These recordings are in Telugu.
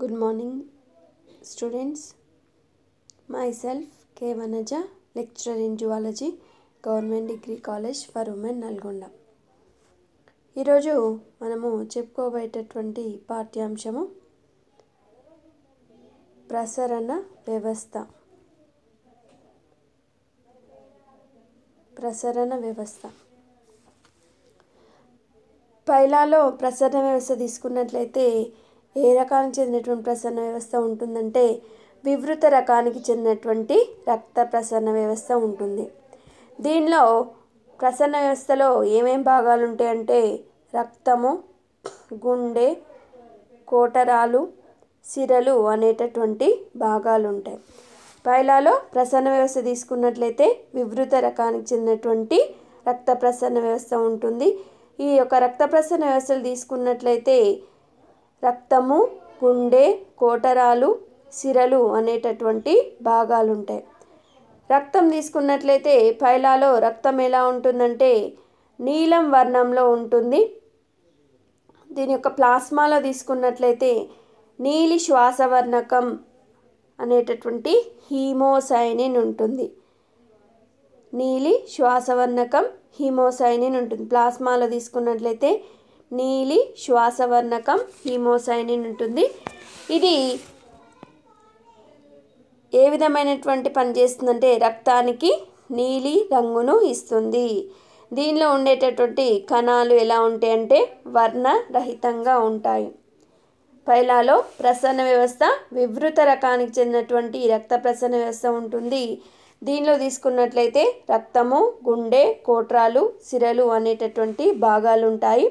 Good morning, students. Myself, K. Vanaja, lecturer in Zoology, Government Degree College for Women, Nalgonda. ఈరోజు మనము చెప్పుకోబోయేటటువంటి పాఠ్యాంశము ప్రసరణ వ్యవస్థ ప్రసరణ వ్యవస్థ పైలాలో ప్రసరణ వ్యవస్థ తీసుకున్నట్లయితే ఏ రకానికి చెందినటువంటి ప్రసరణ వ్యవస్థ ఉంటుందంటే వివృత రకానికి చెందినటువంటి రక్త ప్రసరణ వ్యవస్థ ఉంటుంది దీనిలో ప్రసరణ వ్యవస్థలో ఏమేం భాగాలు ఉంటాయంటే రక్తము గుండె కోటరాలు సిరలు అనేటటువంటి భాగాలు ఉంటాయి పైలాలో ప్రసరణ వ్యవస్థ తీసుకున్నట్లయితే వివృత రకానికి చెందినటువంటి రక్త ప్రసరణ వ్యవస్థ ఉంటుంది ఈ యొక్క రక్త ప్రసరణ వ్యవస్థలు తీసుకున్నట్లయితే రక్తము గుండె కోటరాలు సిరలు అనేటటువంటి భాగాలు ఉంటాయి రక్తం తీసుకున్నట్లయితే పైలాలో రక్తం ఎలా ఉంటుందంటే నీలం వర్ణంలో ఉంటుంది దీని యొక్క ప్లాస్మాలో తీసుకున్నట్లయితే నీలి శ్వాసవర్ణకం అనేటటువంటి హీమోసైనిన్ ఉంటుంది నీలి శ్వాసవర్ణకం హీమోసైనిన్ ఉంటుంది ప్లాస్మాలో తీసుకున్నట్లయితే నీలి శ్వాసవర్ణకం హీమోసైనిన్ ఉంటుంది ఇది ఏ విధమైనటువంటి పని చేస్తుందంటే రక్తానికి నీలి రంగును ఇస్తుంది దీనిలో ఉండేటటువంటి కణాలు ఎలా ఉంటాయి వర్ణ వర్ణరహితంగా ఉంటాయి పైలాలో ప్రసన్న వ్యవస్థ వివృత రకానికి చెందినటువంటి రక్త ప్రసరణ వ్యవస్థ ఉంటుంది దీనిలో తీసుకున్నట్లయితే రక్తము గుండె కోట్రాలు సిరలు అనేటటువంటి భాగాలు ఉంటాయి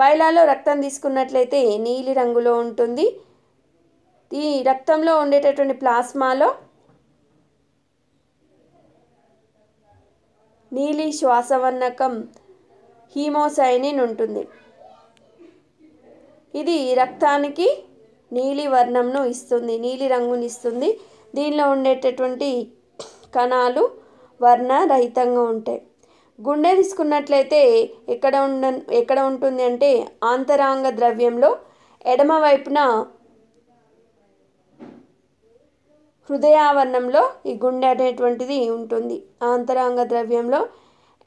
పైలాలో రక్తం తీసుకున్నట్లయితే నీలి రంగులో ఉంటుంది ఈ రక్తంలో ఉండేటటువంటి ప్లాస్మాలో నీలి శ్వాసవర్ణకం హీమోసైనిన్ ఉంటుంది ఇది రక్తానికి నీలి వర్ణంను ఇస్తుంది నీలి రంగుని ఇస్తుంది దీనిలో ఉండేటటువంటి కణాలు వర్ణరహితంగా ఉంటాయి గుండె తీసుకున్నట్లయితే ఎక్కడ ఉండ ఎక్కడ ఉంటుంది అంటే ఆంతరాంగ ద్రవ్యంలో ఎడమ వైపున హృదయావరణంలో ఈ గుండె అనేటువంటిది ఉంటుంది ఆంతరాంగ ద్రవ్యంలో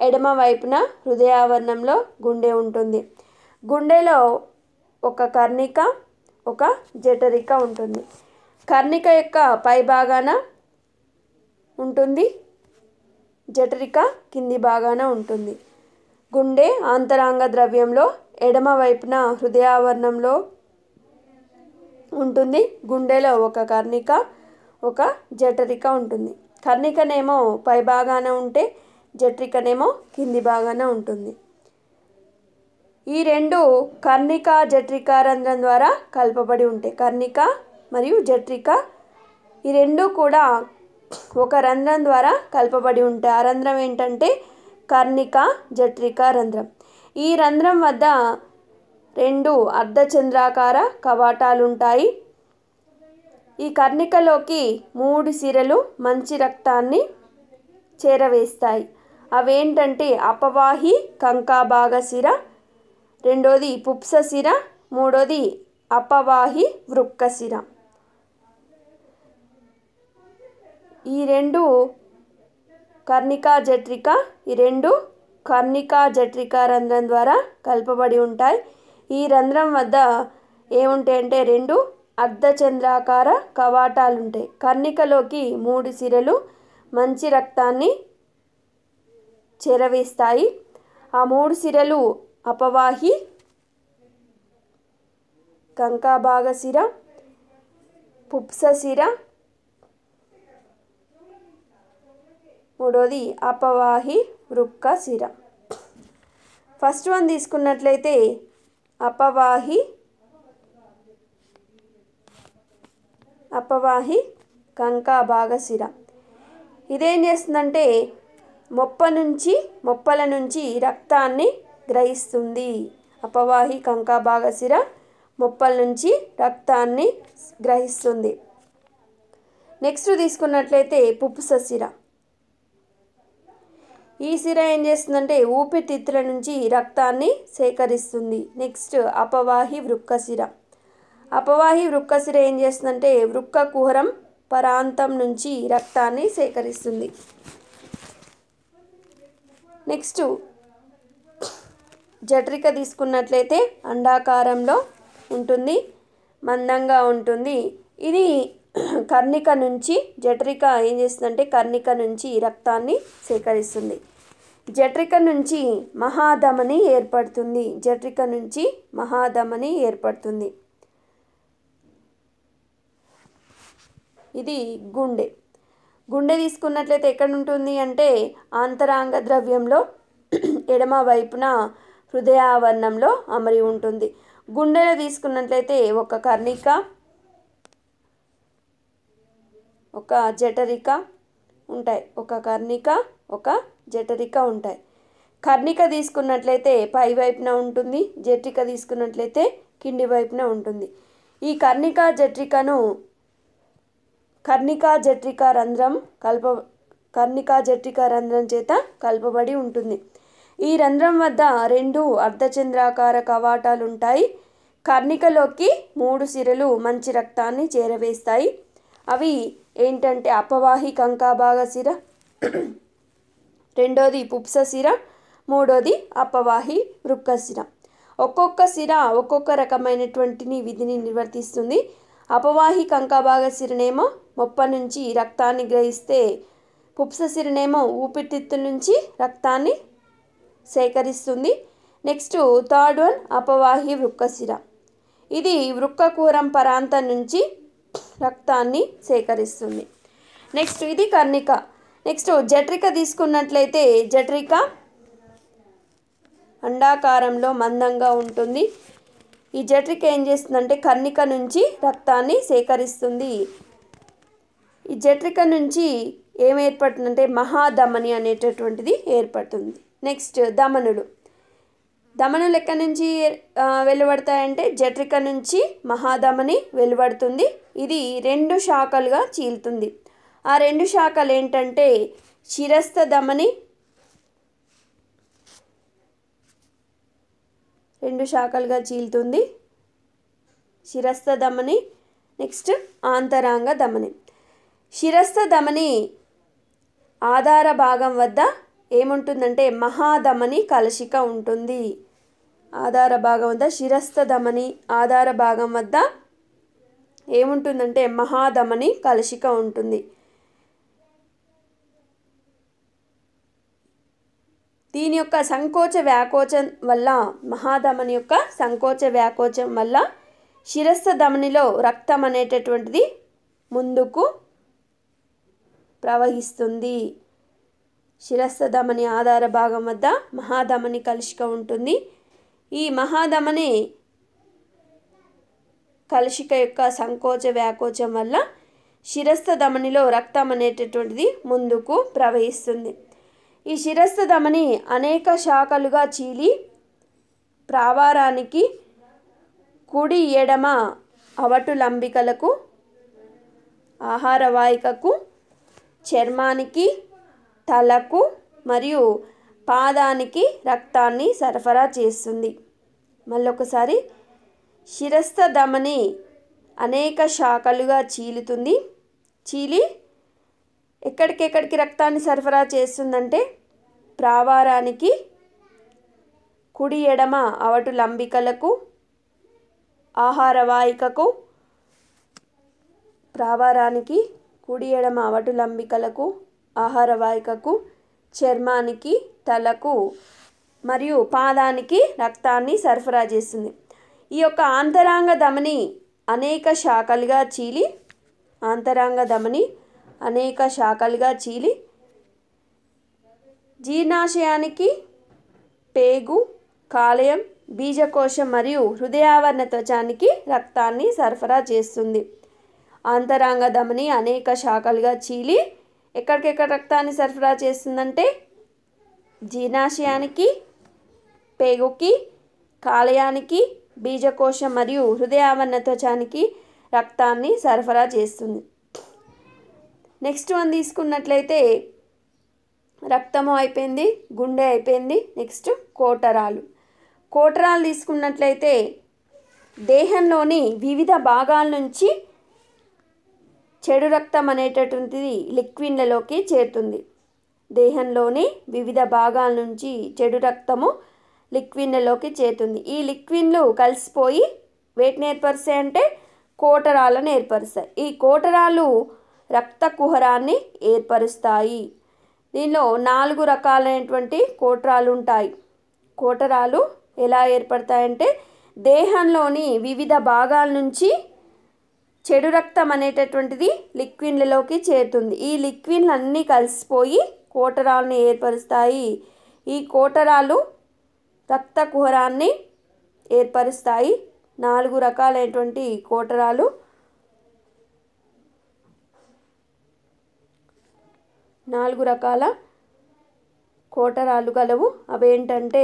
ఎడమ వైపున హృదయావరణంలో గుండె ఉంటుంది గుండెలో ఒక కర్ణిక ఒక జఠరిక ఉంటుంది కర్ణిక యొక్క పైభాగాన ఉంటుంది జఠరిక కింది భాగాన ఉంటుంది గుండె ఆంతరాంగ ద్రవ్యంలో ఎడమ వైపున హృదయావరణంలో ఉంటుంది గుండెలో ఒక కర్ణిక ఒక జఠరిక ఉంటుంది కర్ణికనేమో పై భాగాన ఉంటే జఠరికనేమో కింది భాగాన ఉంటుంది ఈ రెండు కర్ణిక జఠరిక రంధ్రం ద్వారా కలపబడి ఉంటాయి కర్ణిక మరియు జఠరిక ఈ రెండు కూడా ఒక రంధ్రం ద్వారా కలపబడి ఉంటాయి ఆ రంధ్రం ఏంటంటే కర్ణిక జట్రిక రంధ్రం ఈ రంధ్రం వద్ద రెండు అర్ధచంద్రాకార కవాటాలు ఉంటాయి ఈ కర్ణికలోకి మూడు సిరలు మంచి రక్తాన్ని చేరవేస్తాయి అవేంటంటే అపవాహి కంకాభాగ సిర రెండోది పుప్స సిర మూడోది అపవాహి వృక్క వృక్కసిర ఈ రెండు కర్ణికా జట్రిక ఈ రెండు కర్ణికా జట్రిక రంధ్రం ద్వారా కలపబడి ఉంటాయి ఈ రంధ్రం వద్ద ఏముంటాయంటే రెండు అర్ధచంద్రాకార కవాటాలు ఉంటాయి కర్ణికలోకి మూడు సిరలు మంచి రక్తాన్ని చెరవేస్తాయి ఆ మూడు సిరలు అపవాహి కంకాభాగ సిర పుప్స సిర మూడోది అపవాహి వృక్క శిర ఫస్ట్ వన్ తీసుకున్నట్లయితే అపవాహి అపవాహి కంకా భాగశిర ఇదేం చేస్తుందంటే మొప్ప నుంచి మొప్పల నుంచి రక్తాన్ని గ్రహిస్తుంది అపవాహి కంకా భాగశిర మొప్పల నుంచి రక్తాన్ని గ్రహిస్తుంది నెక్స్ట్ తీసుకున్నట్లయితే పుప్పుసశిర ఈ సిర ఏం చేస్తుందంటే ఊపిరితిత్తుల నుంచి రక్తాన్ని సేకరిస్తుంది నెక్స్ట్ అపవాహి వృక్క సిర అపవాహి వృక్క సిర ఏం చేస్తుందంటే వృక్క కుహరం పరాంతం నుంచి రక్తాన్ని సేకరిస్తుంది నెక్స్ట్ జఠరిక తీసుకున్నట్లయితే అండాకారంలో ఉంటుంది మందంగా ఉంటుంది ఇది కర్ణిక నుంచి జఠరిక ఏం చేస్తుందంటే కర్ణిక నుంచి రక్తాన్ని సేకరిస్తుంది జట్రిక నుంచి మహాధమని ఏర్పడుతుంది జట్రిక నుంచి మహాధమని ఏర్పడుతుంది ఇది గుండె గుండె తీసుకున్నట్లయితే ఎక్కడ ఉంటుంది అంటే ఆంతరాంగ ద్రవ్యంలో ఎడమ వైపున హృదయావరణంలో అమరి ఉంటుంది గుండెలో తీసుకున్నట్లయితే ఒక కర్ణిక ఒక జఠరిక ఉంటాయి ఒక కర్ణిక ఒక జఠరిక ఉంటాయి కర్ణిక తీసుకున్నట్లయితే పై వైపున ఉంటుంది జట్రిక తీసుకున్నట్లయితే కింది వైపున ఉంటుంది ఈ కర్ణిక జట్రికను కర్ణిక జట్రిక రంధ్రం కల్ప కర్ణిక జఠరిక రంధ్రం చేత కలపబడి ఉంటుంది ఈ రంధ్రం వద్ద రెండు అర్ధచంద్రాకార కవాటాలు ఉంటాయి కర్ణికలోకి మూడు సిరలు మంచి రక్తాన్ని చేరవేస్తాయి అవి ఏంటంటే అపవాహి కంకాభాగ సిర రెండోది పుప్స సిరం మూడోది అపవాహి వృక్క సిరం ఒక్కొక్క సిర ఒక్కొక్క రకమైనటువంటిని విధిని నిర్వర్తిస్తుంది అపవాహి కంకభాగ సిరనేమో మొప్ప నుంచి రక్తాన్ని గ్రహిస్తే పుప్స సిరనేమో ఊపిరితిత్తుల నుంచి రక్తాన్ని సేకరిస్తుంది నెక్స్ట్ థర్డ్ వన్ అపవాహి వృక్కశిర ఇది వృక్కకూరం పరాంతం నుంచి రక్తాన్ని సేకరిస్తుంది నెక్స్ట్ ఇది కర్ణిక నెక్స్ట్ జట్రిక తీసుకున్నట్లయితే జట్రిక అండాకారంలో మందంగా ఉంటుంది ఈ జట్రిక ఏం చేస్తుందంటే కర్ణిక నుంచి రక్తాన్ని సేకరిస్తుంది ఈ జట్రిక నుంచి ఏం ఏర్పడుతుందంటే మహాధమని అనేటటువంటిది ఏర్పడుతుంది నెక్స్ట్ దమనులు దమనులు ఎక్కడి నుంచి వెలువడతాయంటే జట్రిక నుంచి మహాధమని వెలువడుతుంది ఇది రెండు శాఖలుగా చీలుతుంది ఆ రెండు శాఖలు ఏంటంటే శిరస్థ ధమని రెండు శాఖలుగా చీలుతుంది శిరస్థ ధమని నెక్స్ట్ ఆంతరాంగ ధమని శిరస్థ ధమని ఆధార భాగం వద్ద ఏముంటుందంటే మహాధమని కలశిక ఉంటుంది ఆధార భాగం వద్ద శిరస్థ ధమని ఆధార భాగం వద్ద ఏముంటుందంటే మహాధమని కలశిక ఉంటుంది దీని యొక్క సంకోచ వ్యాకోచం వల్ల మహాధమని యొక్క సంకోచ వ్యాకోచం వల్ల శిరస్థ ధమనిలో రక్తం అనేటటువంటిది ముందుకు ప్రవహిస్తుంది శిరస్థ ధమని ఆధార భాగం వద్ద మహాధమని కలుషిక ఉంటుంది ఈ మహాధమని కలుషిక యొక్క సంకోచ వ్యాకోచం వల్ల శిరస్థ ధమనిలో రక్తం అనేటటువంటిది ముందుకు ప్రవహిస్తుంది ఈ శిరస్సు దమని అనేక శాఖలుగా చీలి ప్రావారానికి కుడి ఎడమ అవటు లంబికలకు ఆహార వాయికకు చర్మానికి తలకు మరియు పాదానికి రక్తాన్ని సరఫరా చేస్తుంది మళ్ళొకసారి శిరస్థ ధమని అనేక శాఖలుగా చీలుతుంది చీలి ఎక్కడికెక్కడికి రక్తాన్ని సరఫరా చేస్తుందంటే ప్రావారానికి కుడి ఎడమ అవటు లంబికలకు ఆహార వాయికకు ప్రావారానికి కుడి ఎడమ అవటు లంబికలకు ఆహార వాయికకు చర్మానికి తలకు మరియు పాదానికి రక్తాన్ని సరఫరా చేస్తుంది ఈ యొక్క ఆంతరాంగ ధమని అనేక శాఖలుగా చీలి ఆంతరాంగ ధమని అనేక శాఖలుగా చీలి జీర్ణాశయానికి పేగు కాలేయం బీజకోశం మరియు హృదయావరణ త్వచానికి రక్తాన్ని సరఫరా చేస్తుంది అంతరాంగ ధమని అనేక శాఖలుగా చీలి ఎక్కడికెక్కడ రక్తాన్ని సరఫరా చేస్తుందంటే జీర్ణాశయానికి పేగుకి కాలయానికి బీజకోశం మరియు హృదయావరణ త్వచానికి రక్తాన్ని సరఫరా చేస్తుంది నెక్స్ట్ వన్ తీసుకున్నట్లయితే రక్తము అయిపోయింది గుండె అయిపోయింది నెక్స్ట్ కోటరాలు కోటరాలు తీసుకున్నట్లయితే దేహంలోని వివిధ భాగాల నుంచి చెడు రక్తం అనేటటువంటిది లిక్విన్లలోకి చేరుతుంది దేహంలోని వివిధ భాగాల నుంచి చెడు రక్తము లిక్విన్లలోకి చేరుతుంది ఈ లిక్విన్లు కలిసిపోయి వేటిని ఏర్పరిస్తాయి అంటే కోటరాలను ఏర్పరుస్తాయి ఈ కోటరాలు రక్త కుహరాన్ని ఏర్పరుస్తాయి దీనిలో నాలుగు రకాలైనటువంటి కోటరాలు ఉంటాయి కోటరాలు ఎలా ఏర్పడతాయంటే దేహంలోని వివిధ భాగాల నుంచి చెడు రక్తం అనేటటువంటిది లిక్విన్లలోకి చేరుతుంది ఈ లిక్విన్లు అన్నీ కలిసిపోయి కోటరాలను ఏర్పరుస్తాయి ఈ కోటరాలు రక్త కుహరాన్ని ఏర్పరుస్తాయి నాలుగు రకాలైనటువంటి కోటరాలు నాలుగు రకాల కోటరాలు గలవు అవేంటంటే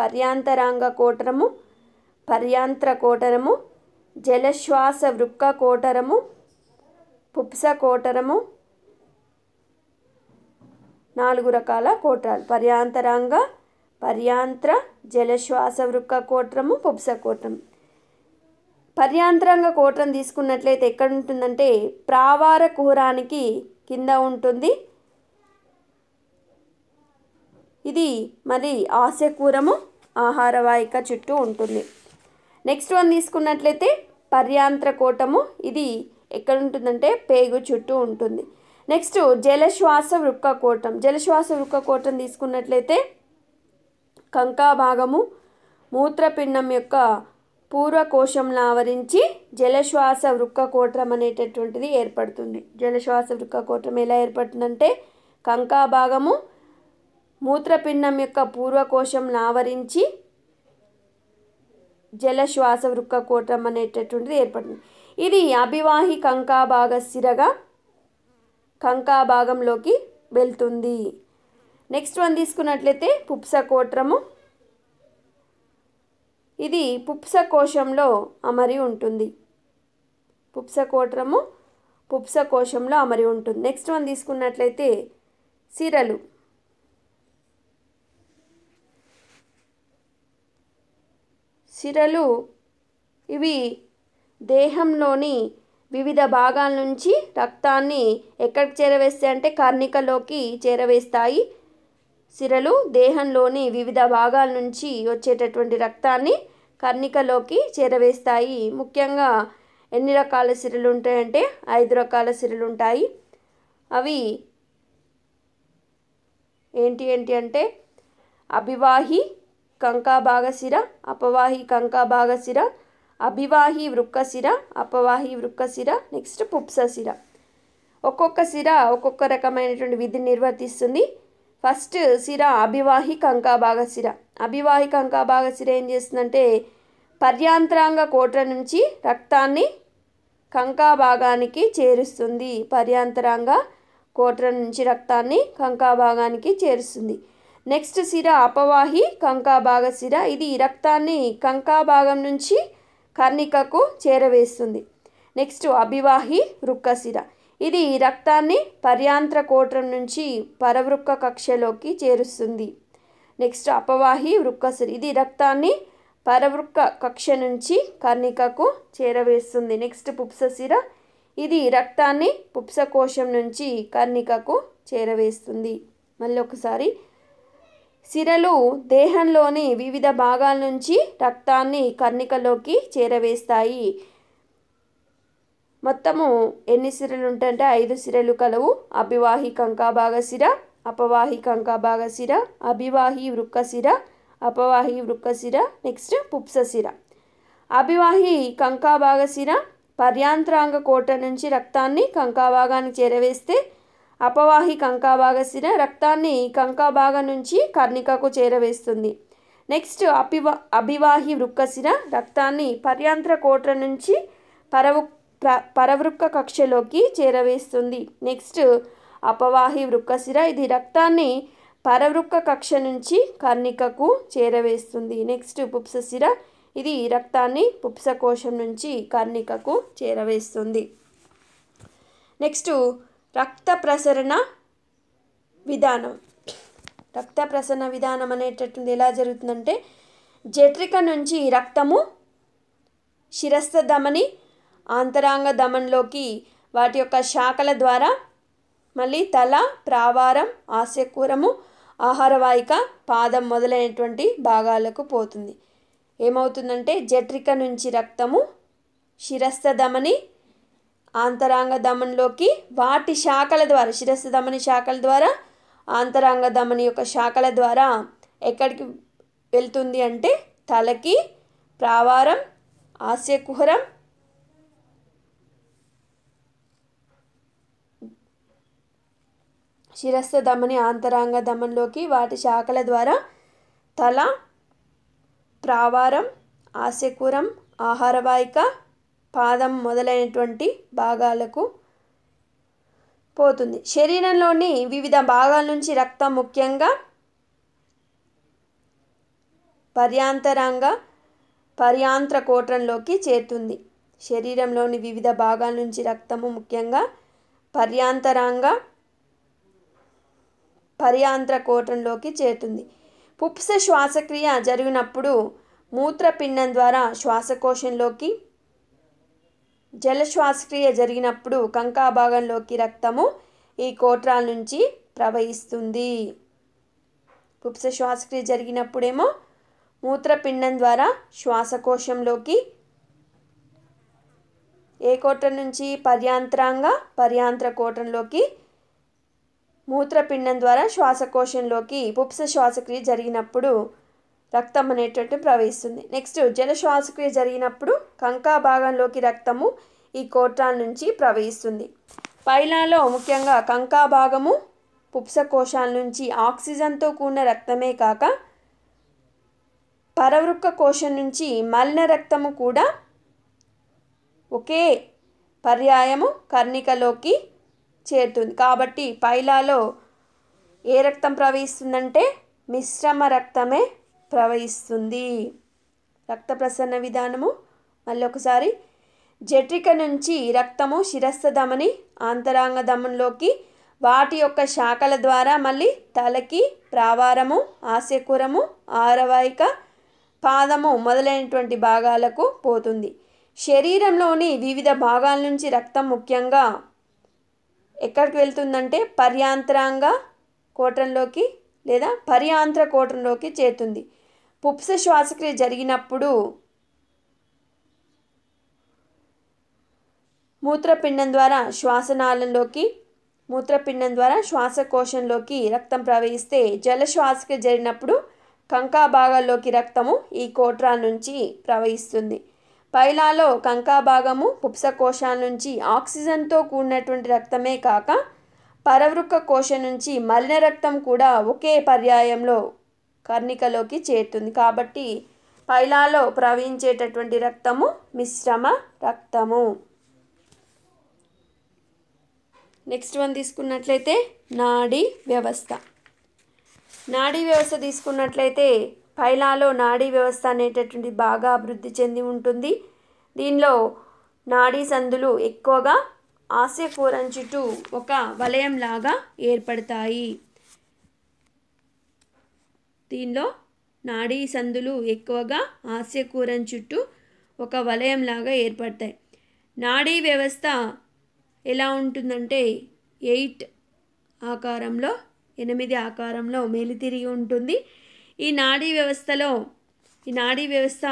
పర్యాంతరాంగ కోటరము పర్యాంత్ర కోటరము జలశ్వాస వృక్క కోటరము పుప్స కోటరము నాలుగు రకాల కోటరాలు పర్యాంతరాంగ పర్యాంత్ర జలశ్వాస వృక్క కోటరము పుప్స కోటరం పర్యాంతరంగ కోటరం తీసుకున్నట్లయితే ఎక్కడ ఉంటుందంటే ప్రావార కుహరానికి కింద ఉంటుంది ఇది మరి ఆశకూరము ఆహారవాహిక చుట్టూ ఉంటుంది నెక్స్ట్ వన్ తీసుకున్నట్లయితే పర్యాంత్ర కోటము ఇది ఎక్కడ ఉంటుందంటే పేగు చుట్టూ ఉంటుంది నెక్స్ట్ జలశ్వాస వృక్క కోటం జలశ్వాస వృక్క కోటం తీసుకున్నట్లయితే కంకా భాగము మూత్రపిండం యొక్క పూర్వకోశంను ఆవరించి జలశ్వాస వృక్కకోట్రం అనేటటువంటిది ఏర్పడుతుంది జలశ్వాస వృక్కకోట్రం ఎలా ఏర్పడుతుందంటే కంకా భాగము మూత్రపిండం యొక్క పూర్వకోశంను ఆవరించి జలశ్వాస వృక్కకోట్రం అనేటటువంటిది ఏర్పడుతుంది ఇది అభివాహి కంకాభాగ సిరగా కంకాభాగంలోకి వెళ్తుంది నెక్స్ట్ వన్ తీసుకున్నట్లయితే పుప్సకోట్రము ఇది పుప్సకోశంలో అమరి ఉంటుంది పుప్సకోట్రము పుప్సకోశంలో అమరి ఉంటుంది నెక్స్ట్ వన్ తీసుకున్నట్లయితే సిరలు సిరలు ఇవి దేహంలోని వివిధ భాగాల నుంచి రక్తాన్ని ఎక్కడికి చేరవేస్తాయి అంటే కర్ణికలోకి చేరవేస్తాయి సిరలు దేహంలోని వివిధ భాగాల నుంచి వచ్చేటటువంటి రక్తాన్ని కర్ణికలోకి చేరవేస్తాయి ముఖ్యంగా ఎన్ని రకాల సిరులు ఉంటాయంటే ఐదు రకాల సిరులు ఉంటాయి అవి ఏంటి ఏంటి అంటే అభివాహి కంకాభాగశిర అపవాహి కంకాభాగశిర అభివాహి వృక్కశిర అపవాహి వృక్కశిర నెక్స్ట్ పుప్సశిర ఒక్కొక్క సిర ఒక్కొక్క రకమైనటువంటి విధిని నిర్వర్తిస్తుంది ఫస్ట్ సిర అభివాహి అంకాభాగ సిర అభివాహి అంకాభాగ సిర ఏం చేస్తుందంటే పర్యాంతరాంగ కోట్ర నుంచి రక్తాన్ని కంకాభాగానికి చేరుస్తుంది పర్యాంతరాంగ కోట్ర నుంచి రక్తాన్ని కంకాభాగానికి చేరుస్తుంది నెక్స్ట్ సిర అపవాహి కంకాభాగ సిర ఇది రక్తాన్ని కంకాభాగం నుంచి కర్ణికకు చేరవేస్తుంది నెక్స్ట్ అభివాహి రుక్క సిర ఇది రక్తాన్ని పర్యాంత్ర కోటం నుంచి పరవృక్క కక్షలోకి చేరుస్తుంది నెక్స్ట్ అపవాహి వృక్కసురి ఇది రక్తాన్ని పరవృక్క కక్ష నుంచి కర్ణికకు చేరవేస్తుంది నెక్స్ట్ పుప్సశిర ఇది రక్తాన్ని పుప్సకోశం నుంచి కర్ణికకు చేరవేస్తుంది మళ్ళీ ఒకసారి సిరలు దేహంలోని వివిధ భాగాల నుంచి రక్తాన్ని కర్ణికలోకి చేరవేస్తాయి మొత్తము ఎన్ని సిరలు ఉంటాయంటే ఐదు సిరలు కలవు అభివాహి కంకాభాగ సిర అపవాహి కంకాభాగ సిర అభివాహి వృక్కశిర అపవాహి వృక్కశిర నెక్స్ట్ పుప్సశిర అభివాహి కంకాభాగ శిర పర్యాంత్రాంగ కోట నుంచి రక్తాన్ని కంకాభాగానికి చేరవేస్తే అపవాహి కంకాభాగ శిర రక్తాన్ని కంకాభాగం నుంచి కర్ణికకు చేరవేస్తుంది నెక్స్ట్ అపివా అభివాహి వృక్కశిర రక్తాన్ని పర్యాంత్ర కోట నుంచి పరవు ప్ర పరవృక్క కక్షలోకి చేరవేస్తుంది నెక్స్ట్ అపవాహి వృక్కశిర ఇది రక్తాన్ని పరవృక్క కక్ష నుంచి కర్ణికకు చేరవేస్తుంది నెక్స్ట్ పుప్సశిర ఇది రక్తాన్ని పుప్సకోశం నుంచి కర్ణికకు చేరవేస్తుంది నెక్స్ట్ రక్త ప్రసరణ విధానం రక్త ప్రసరణ విధానం అనేటటువంటి ఎలా జరుగుతుందంటే జఠరిక నుంచి రక్తము శిరస్థ ధమని అంతరాంగ దమంలోకి వాటి యొక్క శాఖల ద్వారా మళ్ళీ తల ప్రావారం ఆహార వాయిక పాదం మొదలైనటువంటి భాగాలకు పోతుంది ఏమవుతుందంటే జట్రిక నుంచి రక్తము శిరస్థ ధమని ఆంతరాంగ ధమనిలోకి వాటి శాఖల ద్వారా శిరస్థ దమని శాఖల ద్వారా ఆంతరాంగ ధమని యొక్క శాఖల ద్వారా ఎక్కడికి వెళ్తుంది అంటే తలకి ప్రావారం ఆశయకుహరం శిరస్థ ధమని ఆంతరాంగ ధమనిలోకి వాటి శాఖల ద్వారా తల ప్రావారం ఆశకురం వాయిక పాదం మొదలైనటువంటి భాగాలకు పోతుంది శరీరంలోని వివిధ భాగాల నుంచి రక్తం ముఖ్యంగా పర్యాంతరంగ పర్యాంత్ర కోటంలోకి చేరుతుంది శరీరంలోని వివిధ భాగాల నుంచి రక్తము ముఖ్యంగా పర్యాంతరంగా పర్యాంత్ర కోటంలోకి చేరుతుంది పుప్స శ్వాసక్రియ జరిగినప్పుడు మూత్రపిండం ద్వారా శ్వాసకోశంలోకి జలశ్వాసక్రియ జరిగినప్పుడు కంకా భాగంలోకి రక్తము ఈ కోట్రాల నుంచి ప్రవహిస్తుంది పుప్స శ్వాసక్రియ జరిగినప్పుడేమో మూత్రపిండం ద్వారా శ్వాసకోశంలోకి ఏ కోట నుంచి పర్యాంతరంగా పర్యాంత్ర కోటంలోకి మూత్రపిండం ద్వారా శ్వాసకోశంలోకి పుప్స శ్వాసక్రియ జరిగినప్పుడు రక్తం అనేటువంటి ప్రవహిస్తుంది నెక్స్ట్ జల శ్వాసక్రియ జరిగినప్పుడు కంకా భాగంలోకి రక్తము ఈ కోట్రాల నుంచి ప్రవహిస్తుంది పైలాలో ముఖ్యంగా కంకా భాగము పుప్స కోశాల నుంచి ఆక్సిజన్తో కూడిన రక్తమే కాక పరవృక్క కోశం నుంచి మలిన రక్తము కూడా ఒకే పర్యాయము కర్ణికలోకి చేరుతుంది కాబట్టి పైలాలో ఏ రక్తం ప్రవహిస్తుందంటే మిశ్రమ రక్తమే ప్రవహిస్తుంది రక్త ప్రసరణ విధానము మళ్ళీ ఒకసారి జట్రిక నుంచి రక్తము శిరస్థ ధమని ఆంతరాంగ ధమనిలోకి వాటి యొక్క శాఖల ద్వారా మళ్ళీ తలకి ప్రావారము ఆశకురము ఆరవాయిక పాదము మొదలైనటువంటి భాగాలకు పోతుంది శరీరంలోని వివిధ భాగాల నుంచి రక్తం ముఖ్యంగా ఎక్కడికి వెళ్తుందంటే పర్యాంతరాంగ కోటంలోకి లేదా పర్యాంత్ర కోటంలోకి చేరుతుంది పుప్స శ్వాసక్రియ జరిగినప్పుడు మూత్రపిండం ద్వారా శ్వాసనాళంలోకి మూత్రపిండం ద్వారా శ్వాసకోశంలోకి రక్తం ప్రవహిస్తే జలశ్వాసక్రియ జరిగినప్పుడు కంకా భాగాల్లోకి రక్తము ఈ కోట్రా నుంచి ప్రవహిస్తుంది పైలాలో కంకా భాగము కోశాల నుంచి ఆక్సిజన్తో కూడినటువంటి రక్తమే కాక పరవృక్క కోశం నుంచి మలిన రక్తం కూడా ఒకే పర్యాయంలో కర్ణికలోకి చేరుతుంది కాబట్టి పైలాలో ప్రవహించేటటువంటి రక్తము మిశ్రమ రక్తము నెక్స్ట్ వన్ తీసుకున్నట్లయితే నాడీ వ్యవస్థ నాడీ వ్యవస్థ తీసుకున్నట్లయితే పైలాలో నాడీ వ్యవస్థ అనేటటువంటి బాగా అభివృద్ధి చెంది ఉంటుంది దీనిలో నాడీ సందులు ఎక్కువగా ఆశయకూరం చుట్టూ ఒక వలయం లాగా ఏర్పడతాయి దీనిలో నాడీ సందులు ఎక్కువగా ఆశయకూరం చుట్టూ ఒక వలయం లాగా ఏర్పడతాయి నాడీ వ్యవస్థ ఎలా ఉంటుందంటే ఎయిట్ ఆకారంలో ఎనిమిది ఆకారంలో మేలితిరిగి ఉంటుంది ఈ నాడీ వ్యవస్థలో ఈ నాడీ వ్యవస్థ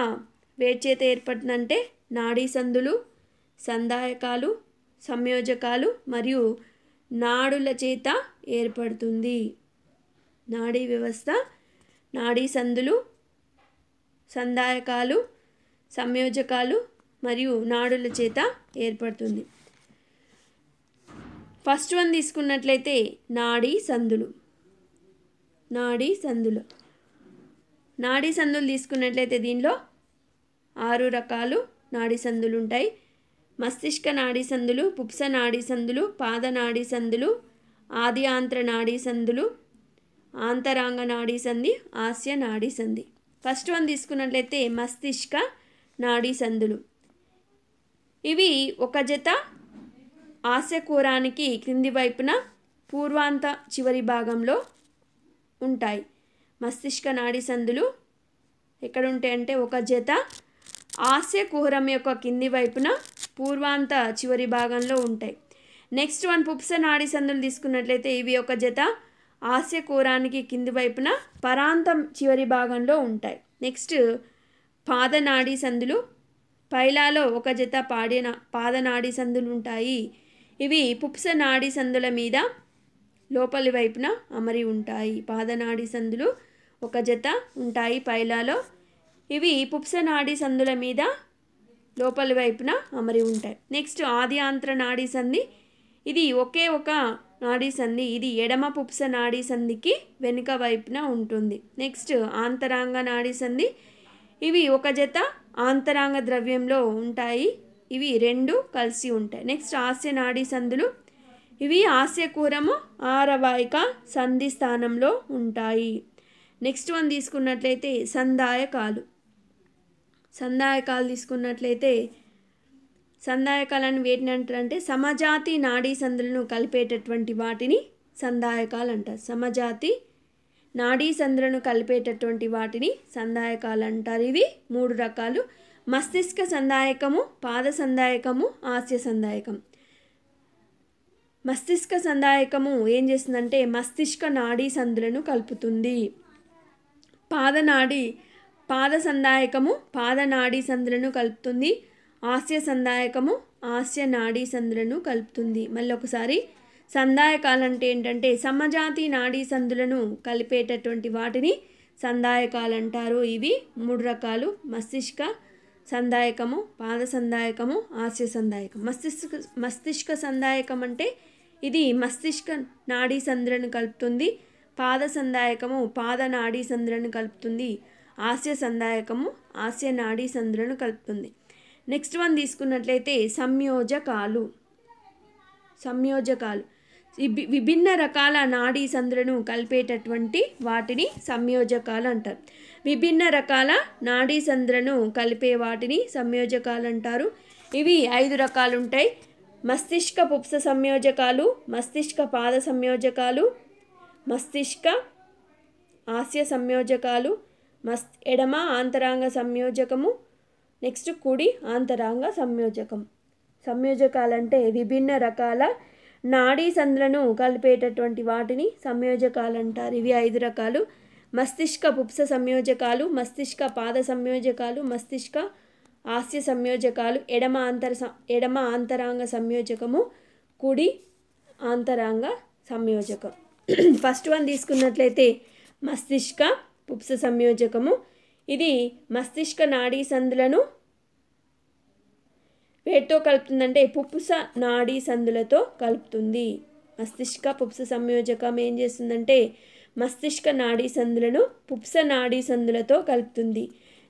వేచేత ఏర్పడినంటే నాడీ సందులు సందాయకాలు సంయోజకాలు మరియు నాడుల చేత ఏర్పడుతుంది నాడీ వ్యవస్థ నాడీ సందులు సందాయకాలు సంయోజకాలు మరియు నాడుల చేత ఏర్పడుతుంది ఫస్ట్ వన్ తీసుకున్నట్లయితే నాడీ సందులు నాడీ సందులు నాడీ సందులు తీసుకున్నట్లయితే దీనిలో ఆరు రకాలు నాడీ సందులు ఉంటాయి మస్తిష్క నాడీ సందులు పుప్స నాడీ సందులు పాద నాడీ సందులు ఆది ఆంత్ర నాడీ సందులు ఆంతరాంగ నాడీ సంధి ఆస్య నాడీ సంధి ఫస్ట్ వన్ తీసుకున్నట్లయితే మస్తిష్క నాడీ సందులు ఇవి ఒక జత ఆశకూరానికి క్రింది వైపున పూర్వాంత చివరి భాగంలో ఉంటాయి మస్తిష్క నాడి సందులు ఎక్కడుంటాయి అంటే ఒక జత ఆస్య కుహరం యొక్క కింది వైపున పూర్వాంత చివరి భాగంలో ఉంటాయి నెక్స్ట్ వన్ పుప్స నాడి సందులు తీసుకున్నట్లయితే ఇవి ఒక జత ఆస్య కూరానికి కింది వైపున పరాంతం చివరి భాగంలో ఉంటాయి నెక్స్ట్ పాదనాడీ సందులు పైలాలో ఒక జత పాడిన పాదనాడీ సందులు ఉంటాయి ఇవి పుప్స నాడీ సందుల మీద లోపలి వైపున అమరి ఉంటాయి పాదనాడీ సందులు ఒక జత ఉంటాయి పైలాలో ఇవి పుప్స నాడీ సందుల మీద లోపలి వైపున అమరి ఉంటాయి నెక్స్ట్ ఆది ఆంత్ర నాడీ సంధి ఇది ఒకే ఒక నాడీ సంధి ఇది ఎడమ పుప్స నాడీ సంధికి వెనుక వైపున ఉంటుంది నెక్స్ట్ ఆంతరాంగ నాడీ సంధి ఇవి ఒక జత ఆంతరాంగ ద్రవ్యంలో ఉంటాయి ఇవి రెండు కలిసి ఉంటాయి నెక్స్ట్ ఆస్య నాడీ సందులు ఇవి ఆస్యకూరము ఆరవాయిక సంధి స్థానంలో ఉంటాయి నెక్స్ట్ వన్ తీసుకున్నట్లయితే సందాయకాలు సందాయకాలు తీసుకున్నట్లయితే సందాయకాలను వేటిని అంటారంటే సమజాతి నాడీ సందులను కలిపేటటువంటి వాటిని సందాయకాలు అంటారు సమజాతి నాడీ సందులను కలిపేటటువంటి వాటిని సందాయకాలు అంటారు ఇవి మూడు రకాలు మస్తిష్క సందాయకము పాద సందాయకము హాస్య సందాయకం మస్తిష్క సందాయకము ఏం చేస్తుందంటే మస్తిష్క నాడీ సందులను కలుపుతుంది పాదనాడి పాద సందాయకము పాదనాడి సందులను కలుపుతుంది ఆస్య సందాయకము ఆస్య నాడీ సందులను కలుపుతుంది మళ్ళీ ఒకసారి సందాయకాలు అంటే ఏంటంటే సమజాతి నాడీ సందులను కలిపేటటువంటి వాటిని సందాయకాలు అంటారు ఇవి మూడు రకాలు మస్తిష్క సందాయకము పాద సందాయకము ఆస్య సందాయకం మస్తిష్క మస్తిష్క సందాయకం అంటే ఇది మస్తిష్క నాడీ సందులను కలుపుతుంది పాద సందాయకము పాద నాడీ సంద్రను కలుపుతుంది ఆస్య సందాయకము ఆస్య నాడీ సంద్రను కలుపుతుంది నెక్స్ట్ వన్ తీసుకున్నట్లయితే సంయోజకాలు సంయోజకాలు విభిన్న రకాల నాడీ సంద్రను కలిపేటటువంటి వాటిని సంయోజకాలు అంటారు విభిన్న రకాల నాడీ సంద్రను కలిపే వాటిని సంయోజకాలు అంటారు ఇవి ఐదు రకాలు ఉంటాయి మస్తిష్క పుప్స సంయోజకాలు మస్తిష్క పాద సంయోజకాలు మస్తిష్క ఆస్య సంయోజకాలు మస్ ఎడమ ఆంతరాంగ సంయోజకము నెక్స్ట్ కుడి ఆంతరాంగ సంయోజకం సంయోజకాలంటే విభిన్న రకాల నాడీ సందులను కలిపేటటువంటి వాటిని సంయోజకాలు అంటారు ఇవి ఐదు రకాలు మస్తిష్క పుప్స సంయోజకాలు మస్తిష్క పాద సంయోజకాలు మస్తిష్క ఆస్య సంయోజకాలు ఎడమ ఆంతర ఎడమ ఆంతరాంగ సంయోజకము కుడి ఆంతరాంగ సంయోజకం ఫస్ట్ వన్ తీసుకున్నట్లయితే మస్తిష్క పుప్స సంయోజకము ఇది మస్తిష్క నాడీ సందులను వేటితో కలుపుతుందంటే పుప్స నాడీ సందులతో కలుపుతుంది మస్తిష్క పుప్స సంయోజకం ఏం చేస్తుందంటే మస్తిష్క నాడీ సందులను పుప్స నాడీ సందులతో కలుపుతుంది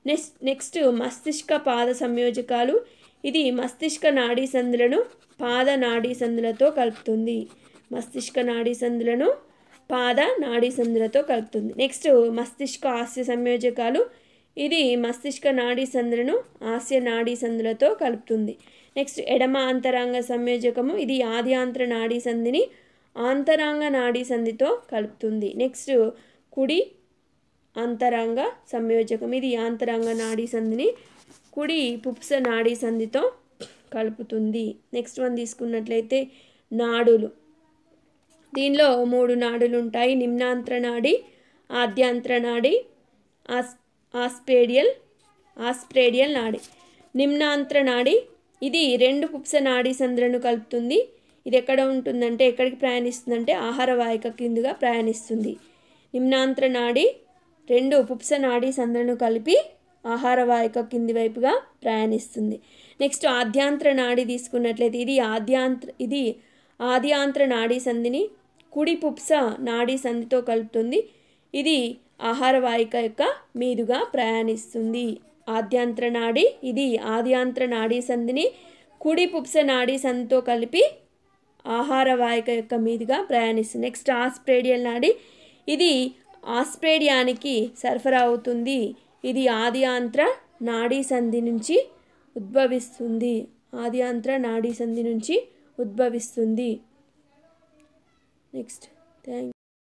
నెక్స్ట్ నెక్స్ట్ మస్తిష్క పాద సంయోజకాలు ఇది మస్తిష్క నాడీ సందులను పాద నాడీ సందులతో కలుపుతుంది మస్తిష్క నాడీ సందులను పాద నాడీ సంధులతో కలుపుతుంది నెక్స్ట్ మస్తిష్క ఆస్య సంయోజకాలు ఇది మస్తిష్క నాడీ సంధులను ఆస్య నాడీ సంధులతో కలుపుతుంది నెక్స్ట్ ఎడమ అంతరంగ సంయోజకము ఇది ఆద్యాంత్ర నాడీ సంధిని ఆంతరాంగ నాడీ సంధితో కలుపుతుంది నెక్స్ట్ కుడి అంతరంగ సంయోజకం ఇది ఆంతరంగ నాడీ సంధిని కుడి పుప్స నాడీ సంధితో కలుపుతుంది నెక్స్ట్ వన్ తీసుకున్నట్లయితే నాడులు దీనిలో మూడు నాడులు ఉంటాయి నిమ్నాంత్ర నాడి ఆద్యాంత్ర నాడి ఆస్ ఆస్పేడియల్ ఆస్ప్రేడియల్ నాడి నిమ్నాంత్ర నాడి ఇది రెండు పుప్స నాడీ సంద్రను కలుపుతుంది ఇది ఎక్కడ ఉంటుందంటే ఎక్కడికి ప్రయాణిస్తుందంటే ఆహార వాయిక కిందుగా ప్రయాణిస్తుంది నిమ్నాంత్ర నాడి రెండు పుప్స నాడీ సంద్రను కలిపి ఆహార వాయిక కింది వైపుగా ప్రయాణిస్తుంది నెక్స్ట్ ఆద్యాంత్ర నాడి తీసుకున్నట్లయితే ఇది ఆద్యాంత్ర ఇది ఆద్యాంత్ర నాడీ సంధిని కుడి పుప్స నాడీ సంధితో కలుపుతుంది ఇది ఆహార వాహిక యొక్క మీదుగా ప్రయాణిస్తుంది ఆద్యాంత్ర నాడి ఇది ఆద్యాంత్ర నాడీ సంధిని కుడి పుప్స నాడీ సంధితో కలిపి ఆహార వాహిక యొక్క మీదుగా ప్రయాణిస్తుంది నెక్స్ట్ ఆస్ప్రేడియల్ నాడి ఇది ఆస్ప్రేడియానికి సరఫరా అవుతుంది ఇది ఆద్యాంత్ర నాడీ సంధి నుంచి ఉద్భవిస్తుంది ఆద్యాంత్ర నాడీ సంధి నుంచి ఉద్భవిస్తుంది next thank